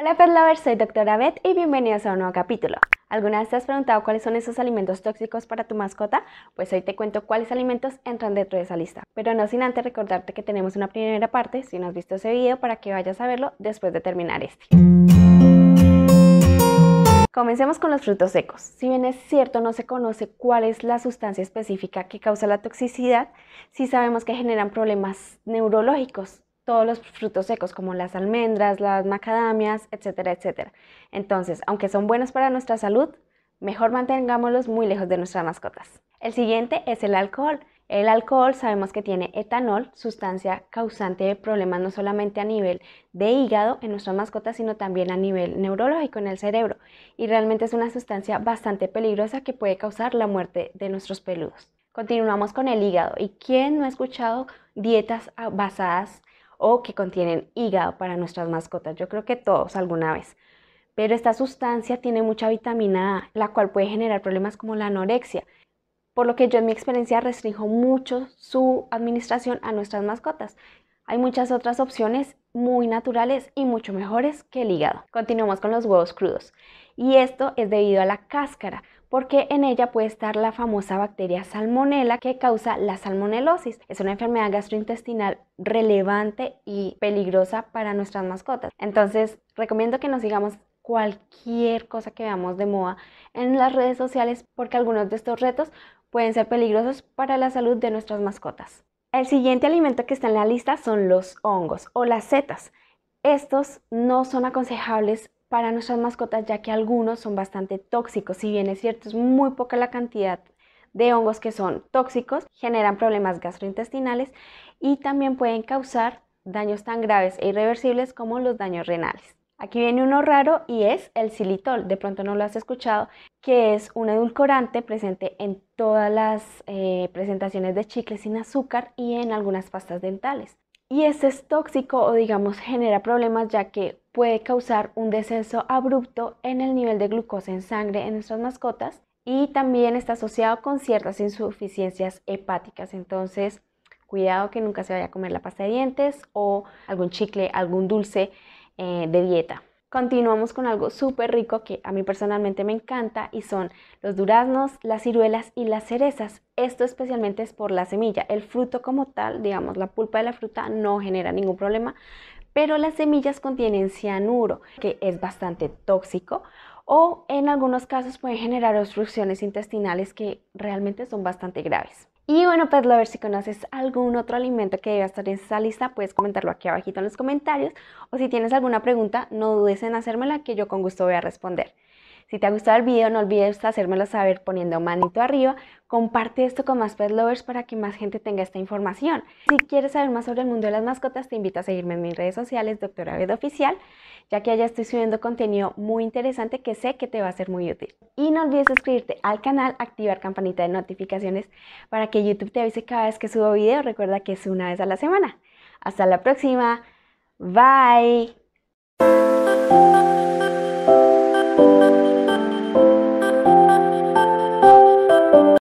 Hola Pet soy Doctora Beth y bienvenidos a un nuevo capítulo. ¿Alguna vez te has preguntado cuáles son esos alimentos tóxicos para tu mascota? Pues hoy te cuento cuáles alimentos entran dentro de esa lista. Pero no sin antes recordarte que tenemos una primera parte, si no has visto ese video, para que vayas a verlo después de terminar este. Comencemos con los frutos secos. Si bien es cierto no se conoce cuál es la sustancia específica que causa la toxicidad, sí sabemos que generan problemas neurológicos todos los frutos secos como las almendras, las macadamias, etcétera, etcétera. Entonces, aunque son buenos para nuestra salud, mejor mantengámoslos muy lejos de nuestras mascotas. El siguiente es el alcohol. El alcohol sabemos que tiene etanol, sustancia causante de problemas no solamente a nivel de hígado en nuestras mascotas, sino también a nivel neurológico en el cerebro. Y realmente es una sustancia bastante peligrosa que puede causar la muerte de nuestros peludos. Continuamos con el hígado. ¿Y quién no ha escuchado dietas basadas o que contienen hígado para nuestras mascotas. Yo creo que todos alguna vez. Pero esta sustancia tiene mucha vitamina A, la cual puede generar problemas como la anorexia, por lo que yo en mi experiencia restringo mucho su administración a nuestras mascotas. Hay muchas otras opciones muy naturales y mucho mejores que el hígado. Continuamos con los huevos crudos. Y esto es debido a la cáscara, porque en ella puede estar la famosa bacteria salmonella que causa la salmonelosis. Es una enfermedad gastrointestinal relevante y peligrosa para nuestras mascotas. Entonces, recomiendo que nos sigamos cualquier cosa que veamos de moda en las redes sociales porque algunos de estos retos pueden ser peligrosos para la salud de nuestras mascotas. El siguiente alimento que está en la lista son los hongos o las setas. Estos no son aconsejables para nuestras mascotas, ya que algunos son bastante tóxicos. Si bien es cierto, es muy poca la cantidad de hongos que son tóxicos, generan problemas gastrointestinales y también pueden causar daños tan graves e irreversibles como los daños renales. Aquí viene uno raro y es el xilitol, de pronto no lo has escuchado, que es un edulcorante presente en todas las eh, presentaciones de chicles sin azúcar y en algunas pastas dentales y este es tóxico o digamos genera problemas ya que puede causar un descenso abrupto en el nivel de glucosa en sangre en nuestras mascotas y también está asociado con ciertas insuficiencias hepáticas. Entonces, cuidado que nunca se vaya a comer la pasta de dientes o algún chicle, algún dulce eh, de dieta. Continuamos con algo súper rico que a mí personalmente me encanta y son los duraznos, las ciruelas y las cerezas. Esto especialmente es por la semilla. El fruto como tal, digamos, la pulpa de la fruta no genera ningún problema, pero las semillas contienen cianuro, que es bastante tóxico o en algunos casos pueden generar obstrucciones intestinales que realmente son bastante graves. Y bueno, pues a ver si conoces algún otro alimento que deba estar en esa lista, puedes comentarlo aquí abajito en los comentarios. O si tienes alguna pregunta, no dudes en hacérmela que yo con gusto voy a responder. Si te ha gustado el video, no olvides hacérmelo saber poniendo manito arriba. Comparte esto con más pet lovers para que más gente tenga esta información. Si quieres saber más sobre el mundo de las mascotas, te invito a seguirme en mis redes sociales, Doctora Bed Oficial, ya que allá estoy subiendo contenido muy interesante que sé que te va a ser muy útil. Y no olvides suscribirte al canal, activar campanita de notificaciones para que YouTube te avise cada vez que subo video. Recuerda que es una vez a la semana. Hasta la próxima. Bye.